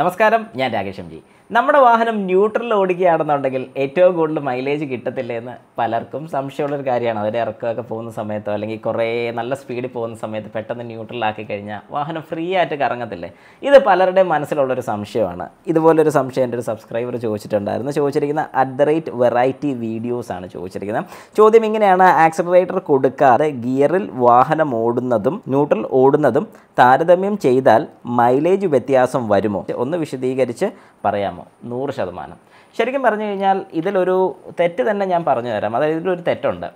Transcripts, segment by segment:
നമസ്കാരം ഞാൻ Rakesh M G നമ്മുടെ വാഹനം ന്യൂട്രലിൽ ഓടിക്കുകയാണെന്നുണ്ടെങ്കിൽ ഏറ്റവും കൂടുതൽ മൈലേജ് കിട്ടത്തില്ല എന്ന് പലർക്കും സംശയമുള്ളൊരു കാര്യമാണ് അതിൻ്റെ ഇറക്കമൊക്കെ പോകുന്ന സമയത്തോ അല്ലെങ്കിൽ കുറേ നല്ല സ്പീഡിൽ പോകുന്ന സമയത്ത് പെട്ടെന്ന് ന്യൂട്രലാക്കി കഴിഞ്ഞാൽ വാഹനം ഫ്രീ ആയിട്ട് കറങ്ങത്തില്ലേ ഇത് പലരുടെയും മനസ്സിലുള്ളൊരു സംശയമാണ് ഇതുപോലൊരു സംശയം എൻ്റെ ഒരു സബ്സ്ക്രൈബർ ചോദിച്ചിട്ടുണ്ടായിരുന്നു ചോദിച്ചിരിക്കുന്ന അറ്റ് ദ റേറ്റ് വെറൈറ്റി വീഡിയോസാണ് ചോദിച്ചിരിക്കുന്നത് ചോദ്യം ഇങ്ങനെയാണ് ആക്സിലറേറ്റർ കൊടുക്കാതെ ഗിയറിൽ വാഹനം ഓടുന്നതും ന്യൂട്രൽ ഓടുന്നതും താരതമ്യം ചെയ്താൽ മൈലേജ് വ്യത്യാസം വരുമോ ഒന്ന് വിശദീകരിച്ച് പറയാമോ നൂറ് ശതമാനം ശരിക്കും പറഞ്ഞു കഴിഞ്ഞാൽ ഇതിലൊരു തെറ്റ് തന്നെ ഞാൻ പറഞ്ഞു തരാം അതായത് ഇതിലൊരു തെറ്റുണ്ട്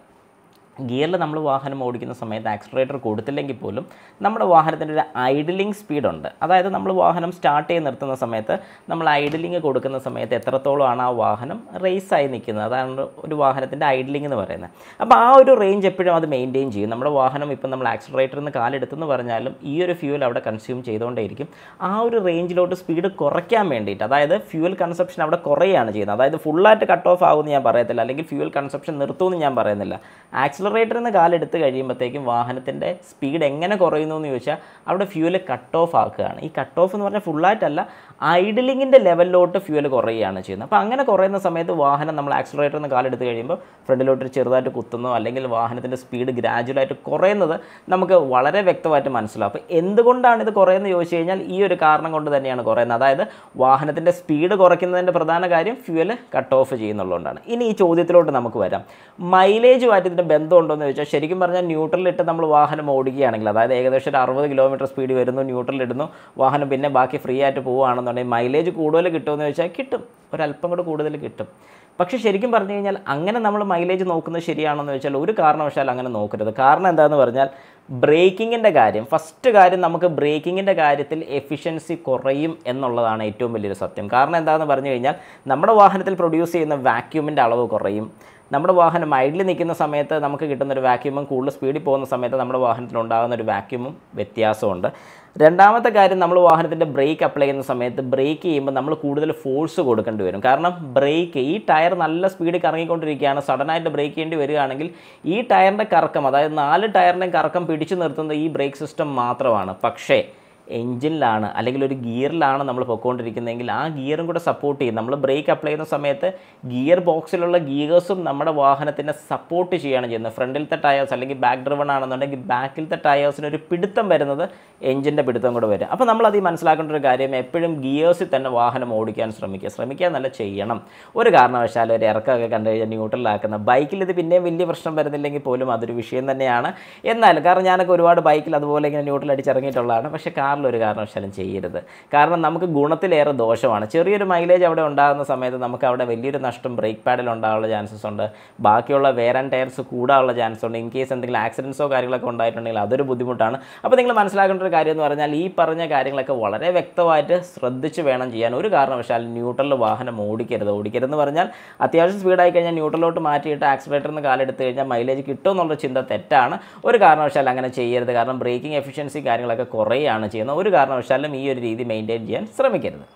ഗിയറിൽ നമ്മൾ വാഹനം ഓടിക്കുന്ന സമയത്ത് ആക്സിലറേറ്റർ കൊടുത്തില്ലെങ്കിൽ പോലും നമ്മുടെ വാഹനത്തിൻ്റെ ഒരു ഐഡലിംഗ് സ്പീഡുണ്ട് അതായത് നമ്മൾ വാഹനം സ്റ്റാർട്ട് ചെയ്ത് നിർത്തുന്ന സമയത്ത് നമ്മൾ ഐഡിലിംഗ് കൊടുക്കുന്ന സമയത്ത് എത്രത്തോളമാണ് ആ വാഹനം റേസായി നിൽക്കുന്നത് അതാണ് ഒരു വാഹനത്തിൻ്റെ ഐഡിലിംഗ് എന്ന് പറയുന്നത് അപ്പോൾ ആ ഒരു റേഞ്ച് എപ്പോഴും അത് മെയിൻറ്റെയിൻ ചെയ്യും നമ്മുടെ വാഹനം ഇപ്പം നമ്മൾ ആക്സിലറേറ്ററിൽ നിന്ന് കാലെടുത്തെന്ന് പറഞ്ഞാലും ഈ ഒരു ഫ്യൂൽ അവിടെ കൺസ്യൂം ചെയ്തുകൊണ്ടേയിരിക്കും ആ ഒരു റേഞ്ചിലോട്ട് സ്പീഡ് കുറയ്ക്കാൻ വേണ്ടിയിട്ട് അതായത് ഫ്യൂൽ കൺസപ്ഷൻ അവിടെ കുറയുകയാണ് ചെയ്യുന്നത് അതായത് ഫുള്ളായിട്ട് കട്ട് ഓഫ് ആകുമെന്ന് ഞാൻ പറയത്തില്ല അല്ലെങ്കിൽ ഫ്യൂൽ കൺസപ്ഷൻ നിർത്തുമെന്ന് ഞാൻ പറയുന്നില്ല ആക്സിലർ ആക്സലറേറ്ററിൽ നിന്ന് കാലെടുത്ത് കഴിയുമ്പോഴത്തേക്കും വാഹനത്തിൻ്റെ സ്പീഡ് എങ്ങനെ കുറയുന്നു എന്ന് ചോദിച്ചാൽ അവിടെ ഫ്യൂല് കട്ട് ഓഫ് ആക്കുകയാണ് ഈ കട്ട് ഓഫ് എന്ന് പറഞ്ഞാൽ ഫുള്ളായിട്ടല്ല ഐഡിലിങ്ങിൻ്റെ ലെവലിലോട്ട് ഫ്യൂല് കുറയുകയാണ് ചെയ്യുന്നത് അപ്പോൾ അങ്ങനെ കുറയുന്ന സമയത്ത് വാഹനം നമ്മൾ ആക്സലറേറ്ററിൽ നിന്ന് കാലെടുത്ത് കഴിയുമ്പോൾ ഫ്രണ്ടിലോട്ട് ചെറുതായിട്ട് കുത്തുന്നു അല്ലെങ്കിൽ വാഹനത്തിൻ്റെ സ്പീഡ് ഗ്രാജുവലായിട്ട് കുറയുന്നത് നമുക്ക് വളരെ വ്യക്തമായിട്ട് മനസ്സിലാവും അപ്പോൾ എന്തുകൊണ്ടാണ് ഇത് കുറയുന്നത് ചോദിച്ചു കഴിഞ്ഞാൽ ഈ ഒരു കാരണം കൊണ്ട് തന്നെയാണ് കുറയുന്നത് അതായത് വാഹനത്തിൻ്റെ സ്പീഡ് കുറയ്ക്കുന്നതിൻ്റെ പ്രധാന കാര്യം ഫ്യൂല് കട്ട് ഓഫ് ചെയ്യുന്നുള്ളതുകൊണ്ടാണ് ഇനി ഈ ചോദ്യത്തിലോട്ട് നമുക്ക് വരാം മൈലേജുമായിട്ട് ഇതിൻ്റെ ബന്ധം ഉണ്ടോയെന്ന് ചോദിച്ചാൽ ശരിക്കും പറഞ്ഞാൽ ന്യൂട്രലിട്ട് നമ്മൾ വാഹനം ഓടിക്കുകയാണെങ്കിൽ അതായത് ഏകദേശം ഒരു അറുപത് കിലോമീറ്റർ സ്പീഡ് വരുന്നു ന്യൂട്രലിടുന്നു വാഹനം പിന്നെ ബാക്കി ഫ്രീ ആയിട്ട് പോവുകയാണെന്നുണ്ടെങ്കിൽ മൈലേജ് കൂടുതൽ കിട്ടുമെന്ന് ചോദിച്ചാൽ കിട്ടും ഒരല്പം കൂടെ കൂടുതൽ കിട്ടും പക്ഷേ ശരിക്കും പറഞ്ഞു കഴിഞ്ഞാൽ അങ്ങനെ നമ്മൾ മൈലേജ് നോക്കുന്നത് ശരിയാണെന്ന് വെച്ചാൽ ഒരു കാരണവശാലും അങ്ങനെ നോക്കരുത് കാരണം എന്താണെന്ന് പറഞ്ഞാൽ ബ്രേക്കിങ്ങിൻ്റെ കാര്യം ഫസ്റ്റ് കാര്യം നമുക്ക് ബ്രേക്കിങ്ങിൻ്റെ കാര്യത്തിൽ എഫിഷ്യൻസി കുറയും എന്നുള്ളതാണ് ഏറ്റവും വലിയൊരു സത്യം കാരണം എന്താണെന്ന് പറഞ്ഞു കഴിഞ്ഞാൽ നമ്മുടെ വാഹനത്തിൽ പ്രൊഡ്യൂസ് ചെയ്യുന്ന വാക്യൂമിൻ്റെ അളവ് കുറയും നമ്മുടെ വാഹനം ഐഡിൽ നിൽക്കുന്ന സമയത്ത് നമുക്ക് കിട്ടുന്ന ഒരു വാക്യൂമും കൂടുതൽ സ്പീഡിൽ പോകുന്ന സമയത്ത് നമ്മുടെ വാഹനത്തിൽ ഉണ്ടാകുന്ന ഒരു വാക്യൂമും വ്യത്യാസമുണ്ട് രണ്ടാമത്തെ കാര്യം നമ്മൾ വാഹനത്തിൻ്റെ ബ്രേക്ക് അപ്ലൈ ചെയ്യുന്ന സമയത്ത് ബ്രേക്ക് ചെയ്യുമ്പോൾ നമ്മൾ കൂടുതൽ ഫോഴ്സ് കൊടുക്കേണ്ടി വരും കാരണം ബ്രേക്ക് ഈ ടയർ നല്ല സ്പീഡിൽ കറങ്ങിക്കൊണ്ടിരിക്കുകയാണ് സഡനായിട്ട് ബ്രേക്ക് ചെയ്യേണ്ടി വരികയാണെങ്കിൽ ഈ ടയറിൻ്റെ കറക്കം അതായത് നാല് ടയറിൻ്റെയും കറക്കം പിടിച്ചു നിർത്തുന്നത് ഈ ബ്രേക്ക് സിസ്റ്റം മാത്രമാണ് പക്ഷേ എഞ്ചിനിലാണ് അല്ലെങ്കിൽ ഒരു ഗിയറിലാണ് നമ്മൾ പൊയ്ക്കൊണ്ടിരിക്കുന്നതെങ്കിൽ ആ ഗിയറും കൂടെ സപ്പോർട്ട് ചെയ്യും നമ്മൾ ബ്രേക്ക് അപ്ലൈ ചെയ്യുന്ന സമയത്ത് ഗിയർ ബോക്സിലുള്ള ഗിയേഴ്സും നമ്മുടെ വാഹനത്തിനെ സപ്പോർട്ട് ചെയ്യുകയാണ് ചെയ്യുന്നത് ഫ്രണ്ടിലത്തെ ടയേഴ്സ് അല്ലെങ്കിൽ ബാക്ക് ഡ്രിവൺ ആണെന്നുണ്ടെങ്കിൽ ബാക്കിലത്തെ ടയേഴ്സിന് ഒരു പിടുത്തം വരുന്നത് എഞ്ചിൻ്റെ പിടുത്തം കൂടെ വരും അപ്പോൾ നമ്മൾ അത് മനസ്സിലാക്കേണ്ട ഒരു കാര്യം എപ്പോഴും ഗിയേഴ്സിൽ തന്നെ വാഹനം ഓടിക്കാൻ ശ്രമിക്കുക ശ്രമിക്കുക നല്ല ചെയ്യണം ഒരു കാരണവശാൽ ഒരു ഇറക്കമൊക്കെ കണ്ടു കഴിഞ്ഞാൽ ന്യൂട്രലാക്കുന്ന ബൈക്കിൽ ഇത് പിന്നെയും വലിയ പ്രശ്നം വരുന്നില്ലെങ്കിൽ പോലും അതൊരു വിഷയം തന്നെയാണ് എന്നാൽ കാരണം ഞാനൊക്കെ ഒരുപാട് ബൈക്കിൽ അതുപോലെ ഇങ്ങനെ ന്യൂട്രൽ അടിച്ചിറങ്ങിയിട്ടുള്ളതാണ് പക്ഷേ കാർ ഒരു കാരണവശാലും ചെയ്യരുത് കാരണം നമുക്ക് ഗുണത്തിലേറെ ദോഷമാണ് ചെറിയൊരു മൈലേജ് അവിടെ ഉണ്ടാകുന്ന സമയത്ത് നമുക്ക് അവിടെ വലിയൊരു നഷ്ടം ബ്രേക്ക് പാഡിൽ ഉണ്ടാകാനുള്ള ചാൻസസ് ഉണ്ട് ബാക്കിയുള്ള വെയർ ആൻഡ് ടയർസ് കൂടാനുള്ള ചാൻസ് ഉണ്ട് ഇൻ കേസ് എന്തെങ്കിലും ആക്സിഡൻസോ കാര്യങ്ങളൊക്കെ ഉണ്ടായിട്ടുണ്ടെങ്കിൽ അതൊരു ബുദ്ധിമുട്ടാണ് അപ്പോൾ നിങ്ങൾ മനസ്സിലാക്കേണ്ട ഒരു കാര്യം എന്ന് പറഞ്ഞാൽ ഈ പറഞ്ഞ കാര്യങ്ങളൊക്കെ വളരെ വ്യക്തമായിട്ട് ശ്രദ്ധിച്ച് വേണം ചെയ്യാൻ ഒരു കാരണവശാലും ന്യൂട്രലിൽ വാഹനം ഓടിക്കരുത് ഓടിക്കരുതെന്ന് പറഞ്ഞാൽ അത്യാവശ്യം സ്പീഡായി കഴിഞ്ഞാൽ ന്യൂട്രലോട്ട് മാറ്റിയിട്ട് ആക്സിലേറ്ററിൽ നിന്ന് കാലെടുത്ത് കഴിഞ്ഞാൽ മൈലേജ് കിട്ടുമെന്നുള്ള ചിന്ത തെറ്റാണ് ഒരു കാരണവശാലും അങ്ങനെ ചെയ്യരുത് കാരണം ബ്രേക്കിംഗ് എഫിഷ്യൻസി കാര്യങ്ങളൊക്കെ കുറയാണ് ചെയ്യുന്നത് ഒരു കാരണവശാലും ഈ ഒരു രീതി മെയിൻറ്റെയിൻ ചെയ്യാൻ ശ്രമിക്കരുത്